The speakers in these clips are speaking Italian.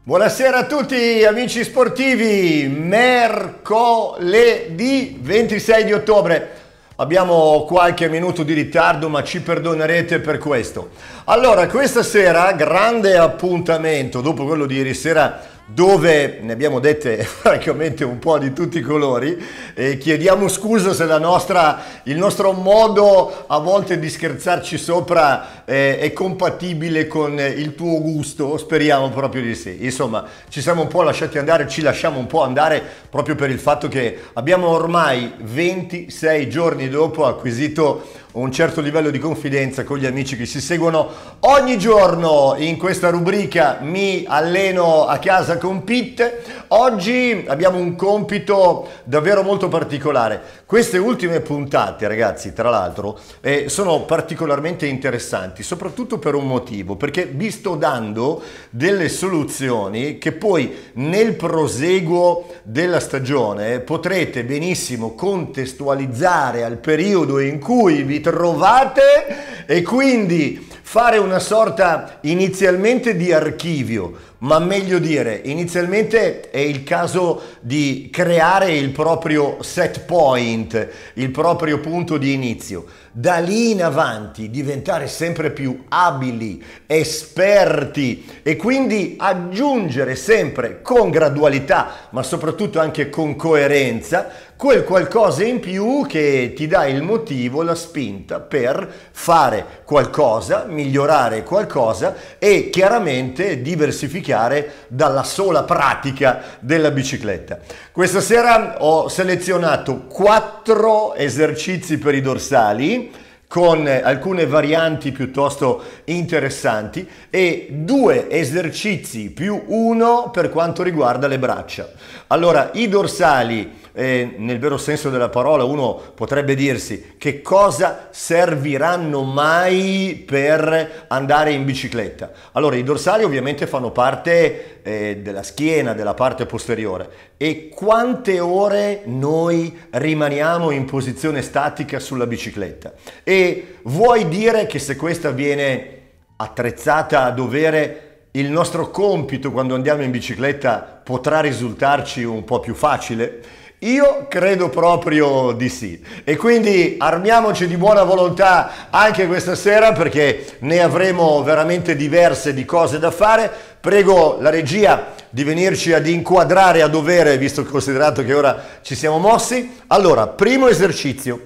Buonasera a tutti amici sportivi, mercoledì 26 di ottobre. Abbiamo qualche minuto di ritardo ma ci perdonerete per questo. Allora, questa sera grande appuntamento dopo quello di ieri sera dove ne abbiamo dette francamente un po' di tutti i colori e chiediamo scusa se nostra, il nostro modo a volte di scherzarci sopra eh, è compatibile con il tuo gusto, speriamo proprio di sì. Insomma, ci siamo un po' lasciati andare, ci lasciamo un po' andare proprio per il fatto che abbiamo ormai 26 giorni dopo acquisito un certo livello di confidenza con gli amici che si seguono ogni giorno in questa rubrica mi alleno a casa con Pitt. Oggi abbiamo un compito davvero molto particolare. Queste ultime puntate, ragazzi, tra l'altro, eh, sono particolarmente interessanti, soprattutto per un motivo, perché vi sto dando delle soluzioni che poi nel proseguo della stagione potrete benissimo contestualizzare al periodo in cui vi trovate trovate e quindi fare una sorta inizialmente di archivio ma meglio dire, inizialmente è il caso di creare il proprio set point, il proprio punto di inizio. Da lì in avanti diventare sempre più abili, esperti e quindi aggiungere sempre con gradualità, ma soprattutto anche con coerenza, quel qualcosa in più che ti dà il motivo, la spinta per fare qualcosa, migliorare qualcosa e chiaramente diversificare beneficiare dalla sola pratica della bicicletta. Questa sera ho selezionato quattro esercizi per i dorsali con alcune varianti piuttosto interessanti e due esercizi più uno per quanto riguarda le braccia. Allora, i dorsali, eh, nel vero senso della parola, uno potrebbe dirsi che cosa serviranno mai per andare in bicicletta? Allora, i dorsali ovviamente fanno parte eh, della schiena, della parte posteriore. E quante ore noi rimaniamo in posizione statica sulla bicicletta? E vuoi dire che se questa viene attrezzata a dovere il nostro compito quando andiamo in bicicletta potrà risultarci un po' più facile? Io credo proprio di sì. E quindi armiamoci di buona volontà anche questa sera perché ne avremo veramente diverse di cose da fare. Prego la regia di venirci ad inquadrare a dovere, visto che considerato che ora ci siamo mossi. Allora, primo esercizio.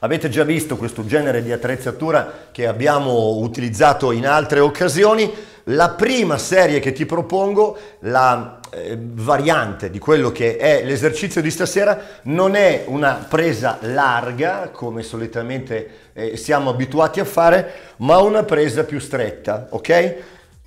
Avete già visto questo genere di attrezzatura che abbiamo utilizzato in altre occasioni la prima serie che ti propongo, la eh, variante di quello che è l'esercizio di stasera, non è una presa larga, come solitamente eh, siamo abituati a fare, ma una presa più stretta, ok?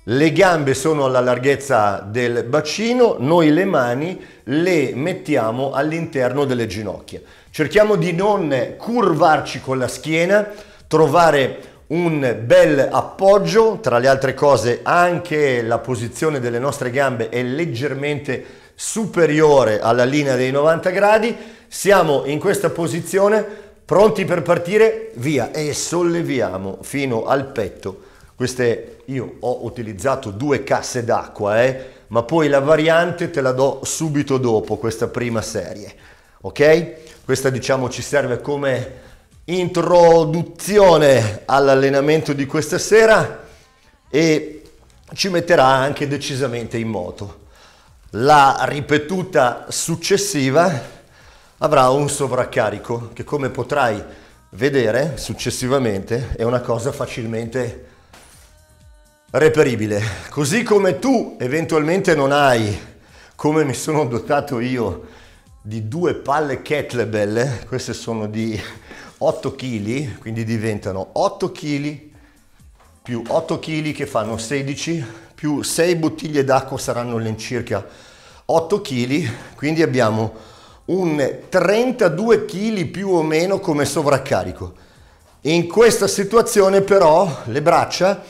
Le gambe sono alla larghezza del bacino, noi le mani le mettiamo all'interno delle ginocchia. Cerchiamo di non curvarci con la schiena, trovare un bel appoggio, tra le altre cose anche la posizione delle nostre gambe è leggermente superiore alla linea dei 90 gradi, siamo in questa posizione, pronti per partire, via e solleviamo fino al petto. Queste io ho utilizzato due casse d'acqua, eh, ma poi la variante te la do subito dopo questa prima serie. Ok? Questa diciamo ci serve come introduzione all'allenamento di questa sera e ci metterà anche decisamente in moto. La ripetuta successiva avrà un sovraccarico che come potrai vedere successivamente è una cosa facilmente reperibile. Così come tu eventualmente non hai, come mi sono dotato io, di due palle kettlebell, queste sono di 8 kg, quindi diventano 8 kg più 8 kg che fanno 16, più 6 bottiglie d'acqua saranno all'incirca 8 kg, quindi abbiamo un 32 kg più o meno come sovraccarico. In questa situazione però le braccia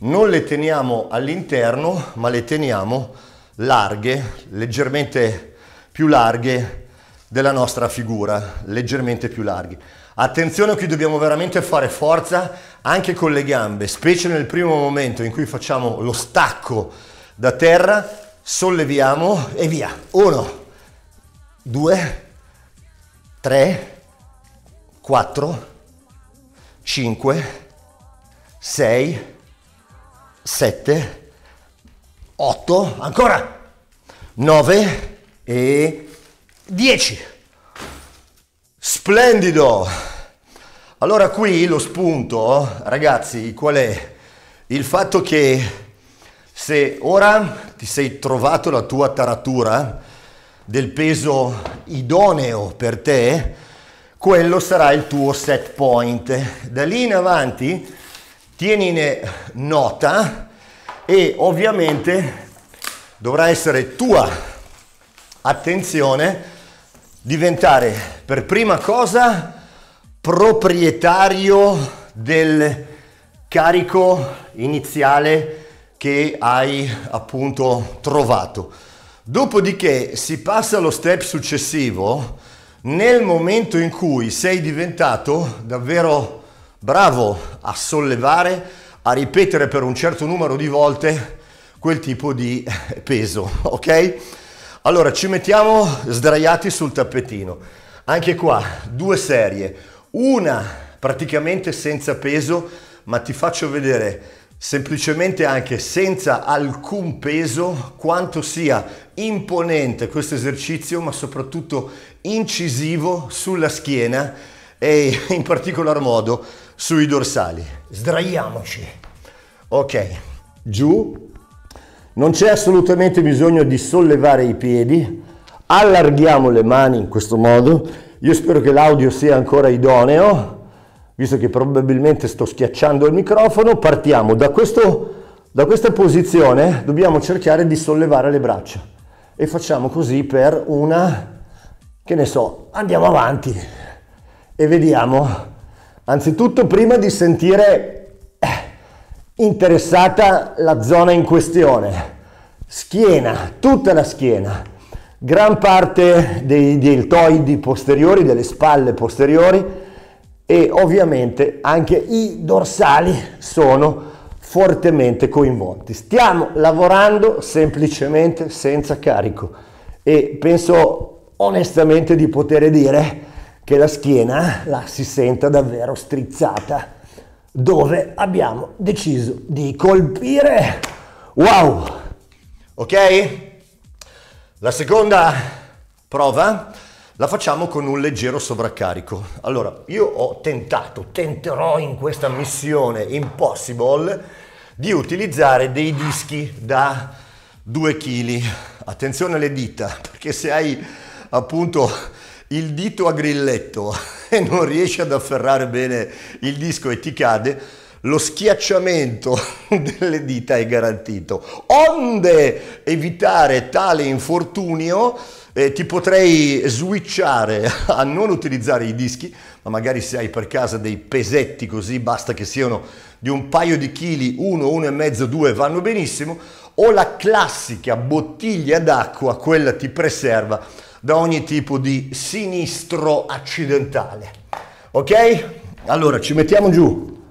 non le teniamo all'interno, ma le teniamo larghe, leggermente più larghe della nostra figura, leggermente più larghe. Attenzione qui dobbiamo veramente fare forza anche con le gambe, specie nel primo momento in cui facciamo lo stacco da terra, solleviamo e via. Uno, due, tre, quattro, cinque, sei, sette, otto, ancora, nove e dieci. Splendido! Allora qui lo spunto, ragazzi, qual è? Il fatto che se ora ti sei trovato la tua taratura del peso idoneo per te, quello sarà il tuo set point. Da lì in avanti tienine nota e ovviamente dovrà essere tua attenzione diventare per prima cosa proprietario del carico iniziale che hai appunto trovato. Dopodiché si passa allo step successivo nel momento in cui sei diventato davvero bravo a sollevare, a ripetere per un certo numero di volte quel tipo di peso, ok? Allora, ci mettiamo sdraiati sul tappetino. Anche qua, due serie. Una praticamente senza peso, ma ti faccio vedere semplicemente anche senza alcun peso quanto sia imponente questo esercizio, ma soprattutto incisivo sulla schiena e in particolar modo sui dorsali. Sdraiamoci. Ok, giù, non c'è assolutamente bisogno di sollevare i piedi, allarghiamo le mani in questo modo. Io spero che l'audio sia ancora idoneo, visto che probabilmente sto schiacciando il microfono. Partiamo da, questo, da questa posizione, dobbiamo cercare di sollevare le braccia e facciamo così per una, che ne so, andiamo avanti e vediamo. Anzitutto prima di sentire interessata la zona in questione, schiena, tutta la schiena, gran parte dei deltoidi posteriori, delle spalle posteriori e ovviamente anche i dorsali sono fortemente coinvolti. Stiamo lavorando semplicemente senza carico e penso onestamente di poter dire che la schiena la si senta davvero strizzata dove abbiamo deciso di colpire. Wow! Ok? La seconda prova la facciamo con un leggero sovraccarico. Allora, io ho tentato, tenterò in questa missione impossible di utilizzare dei dischi da 2 kg. Attenzione alle dita, perché se hai appunto il dito a grilletto e non riesci ad afferrare bene il disco e ti cade, lo schiacciamento delle dita è garantito. Onde evitare tale infortunio, eh, ti potrei switchare a non utilizzare i dischi, ma magari se hai per casa dei pesetti così, basta che siano di un paio di chili, uno, uno e mezzo, due, vanno benissimo, o la classica bottiglia d'acqua, quella ti preserva da ogni tipo di sinistro accidentale. Ok? Allora ci mettiamo giù,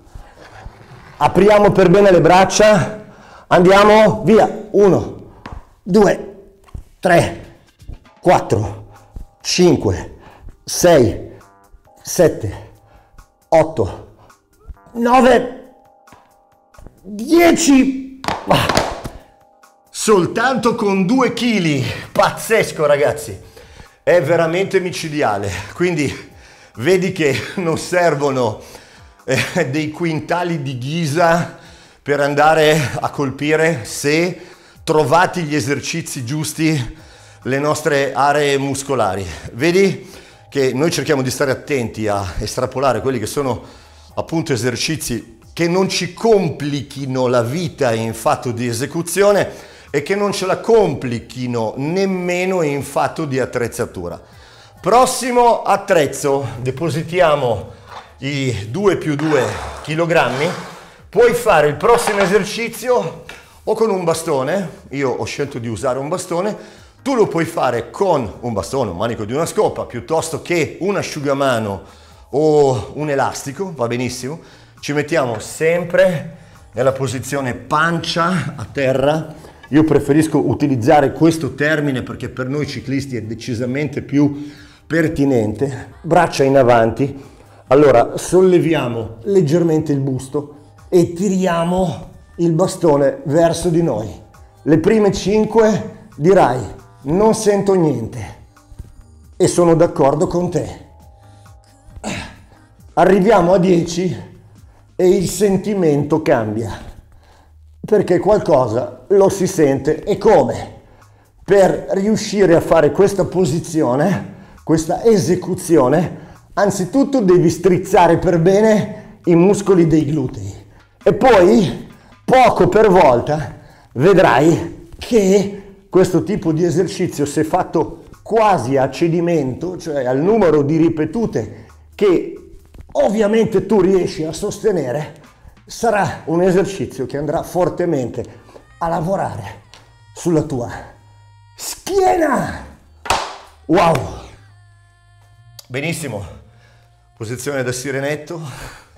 apriamo per bene le braccia, andiamo via, 1, 2, 3, 4, 5, 6, 7, 8, 9, 10. Soltanto con 2 kg, pazzesco ragazzi è veramente micidiale. Quindi vedi che non servono eh, dei quintali di ghisa per andare a colpire se trovati gli esercizi giusti le nostre aree muscolari. Vedi che noi cerchiamo di stare attenti a estrapolare quelli che sono appunto esercizi che non ci complichino la vita in fatto di esecuzione e che non ce la complichino nemmeno in fatto di attrezzatura. Prossimo attrezzo, depositiamo i 2 più 2 kg, puoi fare il prossimo esercizio o con un bastone, io ho scelto di usare un bastone, tu lo puoi fare con un bastone, un manico di una scopa, piuttosto che un asciugamano o un elastico, va benissimo, ci mettiamo sempre nella posizione pancia a terra, io preferisco utilizzare questo termine perché per noi ciclisti è decisamente più pertinente. Braccia in avanti. Allora, solleviamo leggermente il busto e tiriamo il bastone verso di noi. Le prime 5 dirai non sento niente e sono d'accordo con te. Arriviamo a 10 e il sentimento cambia perché qualcosa lo si sente e come? Per riuscire a fare questa posizione, questa esecuzione, anzitutto devi strizzare per bene i muscoli dei glutei e poi poco per volta vedrai che questo tipo di esercizio se fatto quasi a cedimento, cioè al numero di ripetute che ovviamente tu riesci a sostenere, sarà un esercizio che andrà fortemente a lavorare sulla tua schiena. Wow! Benissimo, posizione da sirenetto.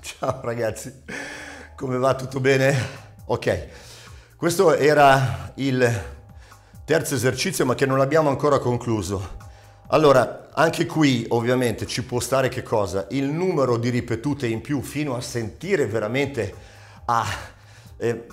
Ciao ragazzi, come va? Tutto bene? Ok, questo era il terzo esercizio ma che non abbiamo ancora concluso. Allora, anche qui ovviamente ci può stare che cosa? Il numero di ripetute in più fino a sentire veramente ah, eh,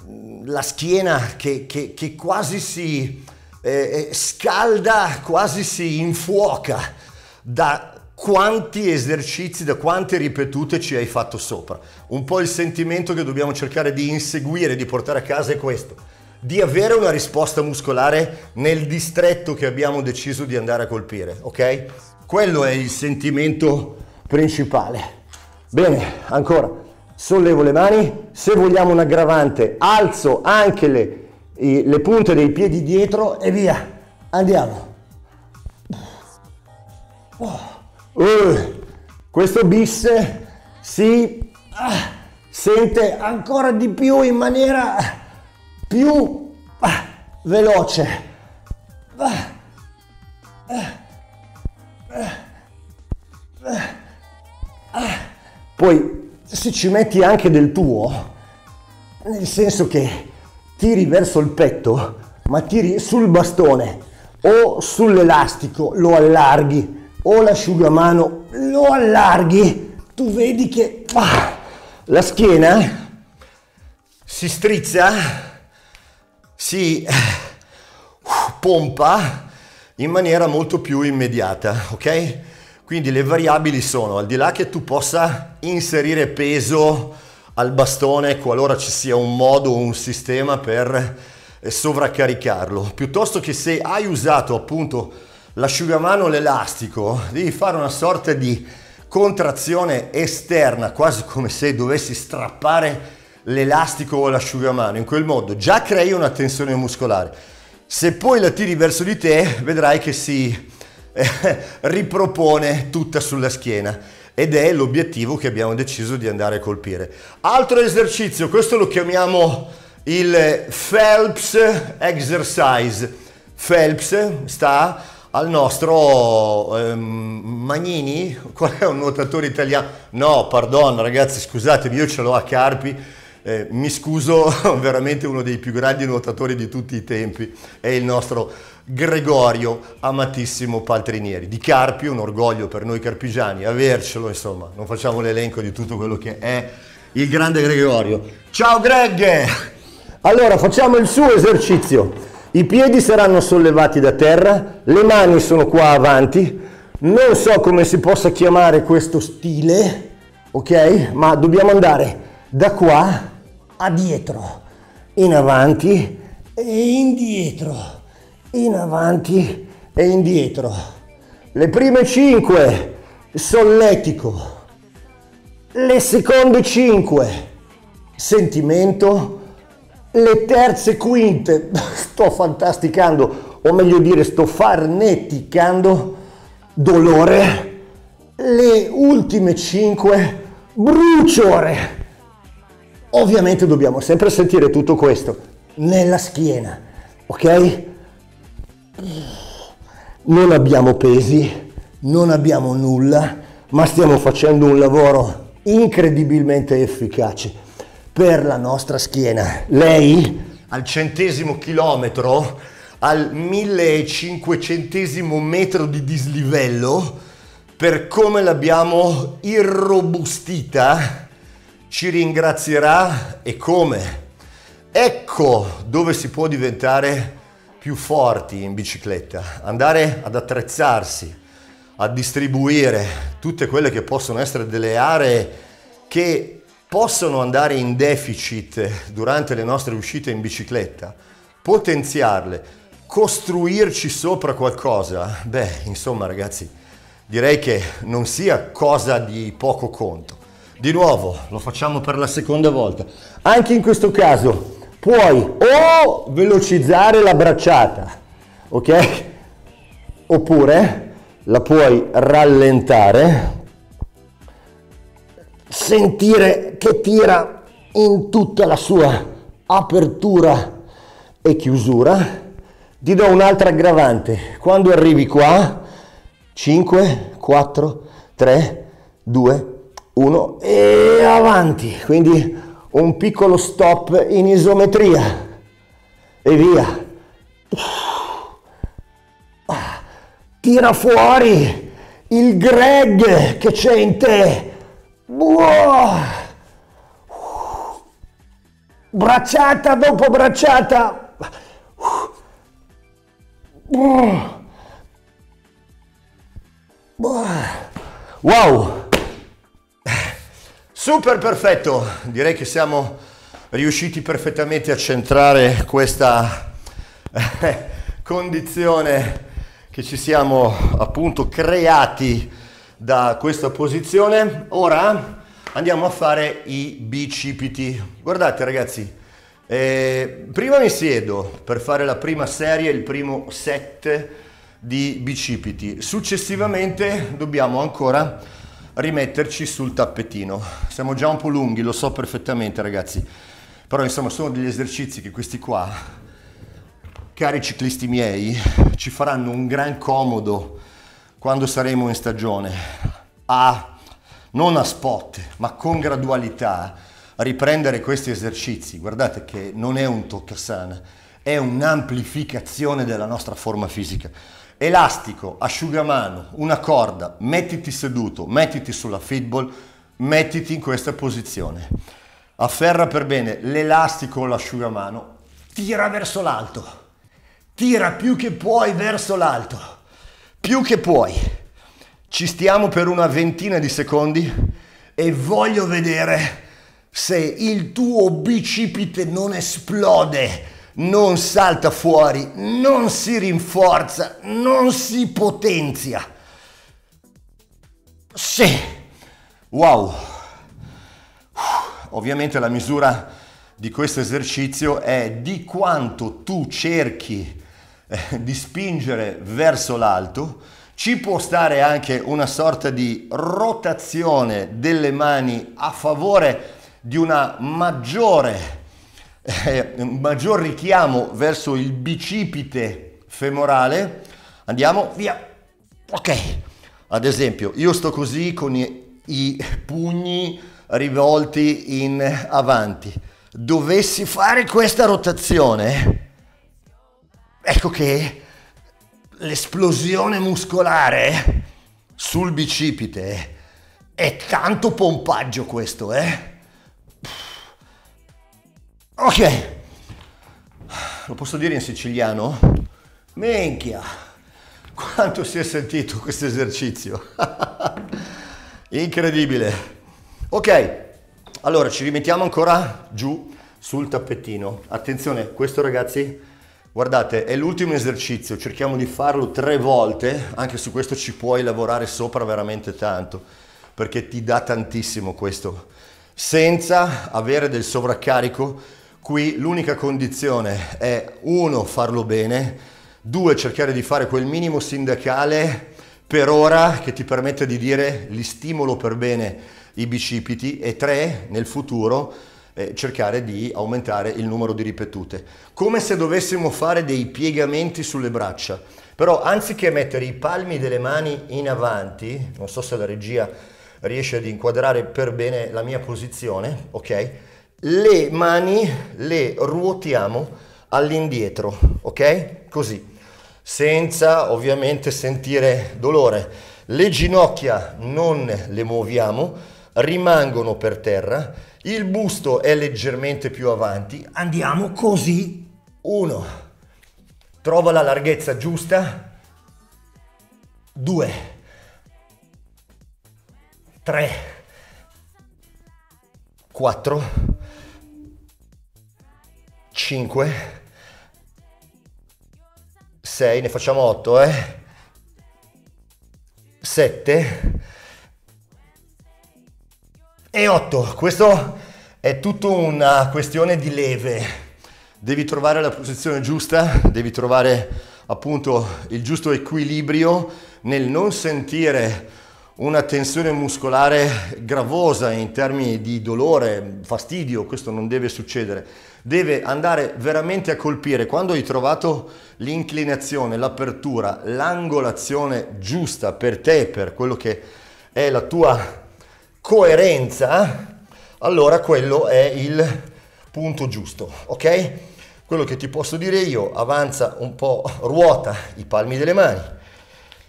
la schiena che, che, che quasi si eh, eh, scalda, quasi si infuoca da quanti esercizi, da quante ripetute ci hai fatto sopra. Un po' il sentimento che dobbiamo cercare di inseguire, di portare a casa è questo di avere una risposta muscolare nel distretto che abbiamo deciso di andare a colpire, ok? Quello è il sentimento principale. Bene, ancora, sollevo le mani, se vogliamo un aggravante alzo anche le, le punte dei piedi dietro e via, andiamo. Oh. Uh, questo bis si ah, sente ancora di più in maniera più ah, veloce. Ah, ah. Poi se ci metti anche del tuo, nel senso che tiri verso il petto, ma tiri sul bastone o sull'elastico, lo allarghi, o l'asciugamano, lo allarghi, tu vedi che ah, la schiena si strizza, si eh, pompa in maniera molto più immediata, ok? Quindi le variabili sono, al di là che tu possa inserire peso al bastone qualora ci sia un modo o un sistema per eh, sovraccaricarlo, piuttosto che se hai usato appunto l'asciugamano o l'elastico, devi fare una sorta di contrazione esterna, quasi come se dovessi strappare l'elastico o l'asciugamano. In quel modo già crei una tensione muscolare se poi la tiri verso di te, vedrai che si eh, ripropone tutta sulla schiena ed è l'obiettivo che abbiamo deciso di andare a colpire. Altro esercizio, questo lo chiamiamo il Phelps Exercise. Phelps sta al nostro eh, Magnini, qual è un nuotatore italiano? No, pardon ragazzi, scusatemi, io ce l'ho a Carpi eh, mi scuso, veramente uno dei più grandi nuotatori di tutti i tempi è il nostro Gregorio, amatissimo Paltrinieri. Di Carpi, un orgoglio per noi carpigiani, avercelo insomma, non facciamo l'elenco di tutto quello che è il grande Gregorio. Ciao Greg! Allora facciamo il suo esercizio. I piedi saranno sollevati da terra, le mani sono qua avanti, non so come si possa chiamare questo stile, ok? Ma dobbiamo andare da qua a dietro, in avanti e indietro, in avanti e indietro. Le prime 5 solletico, le seconde 5 sentimento, le terze quinte sto fantasticando, o meglio dire sto farneticando dolore, le ultime 5 bruciore. Ovviamente dobbiamo sempre sentire tutto questo nella schiena, ok? Non abbiamo pesi, non abbiamo nulla, ma stiamo facendo un lavoro incredibilmente efficace per la nostra schiena. Lei al centesimo chilometro, al 1500 metro di dislivello, per come l'abbiamo irrobustita, ci ringrazierà e come. Ecco dove si può diventare più forti in bicicletta, andare ad attrezzarsi, a distribuire tutte quelle che possono essere delle aree che possono andare in deficit durante le nostre uscite in bicicletta, potenziarle, costruirci sopra qualcosa, beh, insomma ragazzi, direi che non sia cosa di poco conto. Di nuovo, lo facciamo per la seconda volta. Anche in questo caso puoi o velocizzare la bracciata, ok? Oppure la puoi rallentare, sentire che tira in tutta la sua apertura e chiusura. Ti do un'altra aggravante. Quando arrivi qua, 5, 4, 3, 2, 1 uno e avanti, quindi un piccolo stop in isometria e via. Ah, tira fuori il Greg che c'è in te. Bracciata dopo bracciata. Wow! Super perfetto, direi che siamo riusciti perfettamente a centrare questa eh, condizione che ci siamo appunto creati da questa posizione. Ora andiamo a fare i bicipiti. Guardate ragazzi, eh, prima mi siedo per fare la prima serie, il primo set di bicipiti. Successivamente dobbiamo ancora rimetterci sul tappetino. Siamo già un po' lunghi, lo so perfettamente ragazzi, però insomma sono degli esercizi che questi qua, cari ciclisti miei, ci faranno un gran comodo quando saremo in stagione a, non a spot, ma con gradualità, riprendere questi esercizi. Guardate che non è un toccasana, è un'amplificazione della nostra forma fisica Elastico, asciugamano, una corda, mettiti seduto, mettiti sulla feedball, mettiti in questa posizione. Afferra per bene l'elastico o l'asciugamano, tira verso l'alto, tira più che puoi verso l'alto, più che puoi. Ci stiamo per una ventina di secondi e voglio vedere se il tuo bicipite non esplode non salta fuori, non si rinforza, non si potenzia. Sì, wow. Ovviamente la misura di questo esercizio è di quanto tu cerchi eh, di spingere verso l'alto, ci può stare anche una sorta di rotazione delle mani a favore di una maggiore eh, maggior richiamo verso il bicipite femorale. Andiamo via. Ok, ad esempio, io sto così con i, i pugni rivolti in avanti. Dovessi fare questa rotazione, ecco che l'esplosione muscolare sul bicipite è tanto pompaggio questo, eh? Ok, lo posso dire in siciliano? Menchia, quanto si è sentito questo esercizio? Incredibile. Ok, allora ci rimettiamo ancora giù sul tappetino. Attenzione, questo ragazzi, guardate, è l'ultimo esercizio, cerchiamo di farlo tre volte, anche su questo ci puoi lavorare sopra veramente tanto, perché ti dà tantissimo questo, senza avere del sovraccarico Qui l'unica condizione è uno farlo bene, due cercare di fare quel minimo sindacale per ora che ti permette di dire li stimolo per bene i bicipiti e tre nel futuro eh, cercare di aumentare il numero di ripetute. Come se dovessimo fare dei piegamenti sulle braccia, però anziché mettere i palmi delle mani in avanti, non so se la regia riesce ad inquadrare per bene la mia posizione, ok? le mani le ruotiamo all'indietro, ok? Così, senza ovviamente sentire dolore. Le ginocchia non le muoviamo, rimangono per terra, il busto è leggermente più avanti, andiamo così. Uno, trova la larghezza giusta. Due, tre, quattro. 5, 6, ne facciamo 8, eh? 7 e 8. Questo è tutta una questione di leve. Devi trovare la posizione giusta, devi trovare appunto il giusto equilibrio nel non sentire una tensione muscolare gravosa in termini di dolore, fastidio, questo non deve succedere. Deve andare veramente a colpire. Quando hai trovato l'inclinazione, l'apertura, l'angolazione giusta per te, per quello che è la tua coerenza, allora quello è il punto giusto, ok? Quello che ti posso dire io, avanza un po', ruota i palmi delle mani,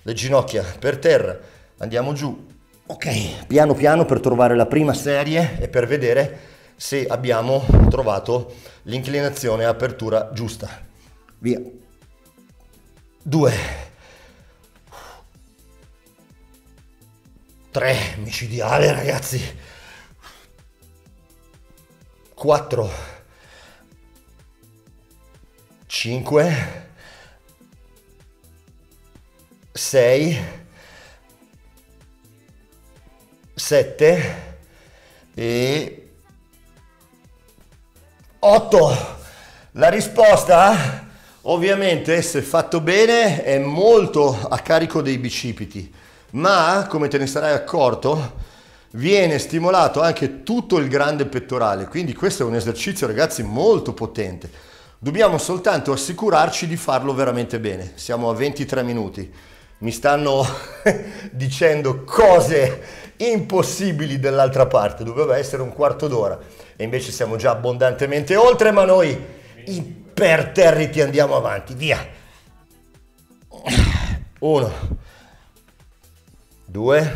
le ginocchia per terra, Andiamo giù. Ok, piano piano per trovare la prima serie e per vedere se abbiamo trovato l'inclinazione e apertura giusta. Via. 2. 3. Micidiale ragazzi. 4. 5. 6. 7 e 8. La risposta ovviamente se fatto bene è molto a carico dei bicipiti, ma come te ne sarai accorto viene stimolato anche tutto il grande pettorale, quindi questo è un esercizio ragazzi molto potente. Dobbiamo soltanto assicurarci di farlo veramente bene. Siamo a 23 minuti mi stanno dicendo cose impossibili dall'altra parte, doveva essere un quarto d'ora e invece siamo già abbondantemente oltre, ma noi imperterriti andiamo avanti, via. Uno, due,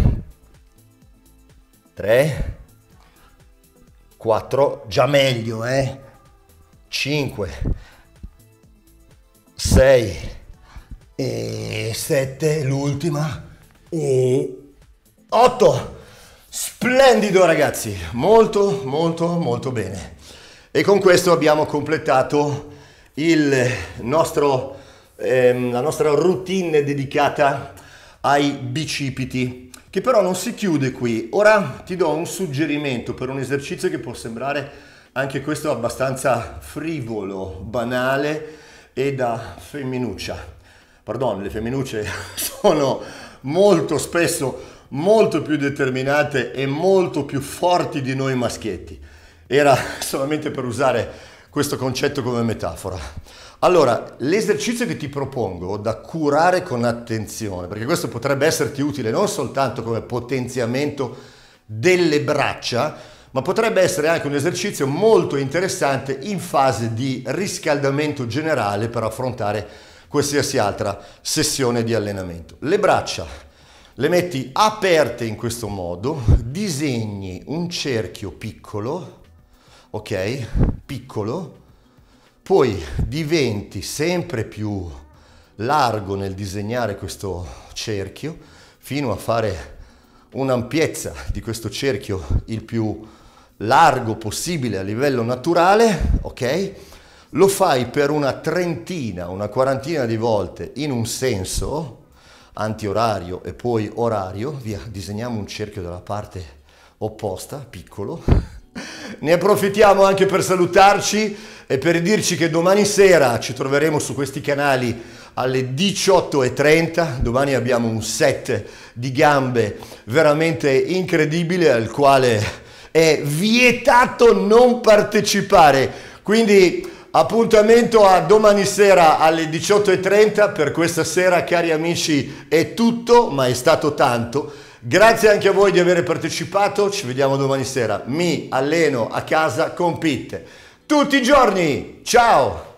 tre, quattro, già meglio, eh? Cinque, sei, e 7, l'ultima, e 8. Splendido ragazzi, molto molto molto bene. E con questo abbiamo completato nostro, ehm, la nostra routine dedicata ai bicipiti, che però non si chiude qui. Ora ti do un suggerimento per un esercizio che può sembrare anche questo abbastanza frivolo, banale e da femminuccia pardon, le femminucce sono molto spesso molto più determinate e molto più forti di noi maschietti. Era solamente per usare questo concetto come metafora. Allora, l'esercizio che ti propongo da curare con attenzione, perché questo potrebbe esserti utile non soltanto come potenziamento delle braccia, ma potrebbe essere anche un esercizio molto interessante in fase di riscaldamento generale per affrontare qualsiasi altra sessione di allenamento. Le braccia le metti aperte in questo modo, disegni un cerchio piccolo, ok? Piccolo, poi diventi sempre più largo nel disegnare questo cerchio fino a fare un'ampiezza di questo cerchio il più largo possibile a livello naturale, ok? lo fai per una trentina, una quarantina di volte in un senso, antiorario e poi orario, via, disegniamo un cerchio dalla parte opposta, piccolo, ne approfittiamo anche per salutarci e per dirci che domani sera ci troveremo su questi canali alle 18.30, domani abbiamo un set di gambe veramente incredibile al quale è vietato non partecipare. Quindi Appuntamento a domani sera alle 18.30. Per questa sera, cari amici, è tutto, ma è stato tanto. Grazie anche a voi di aver partecipato. Ci vediamo domani sera. Mi alleno a casa con Pitt. Tutti i giorni. Ciao!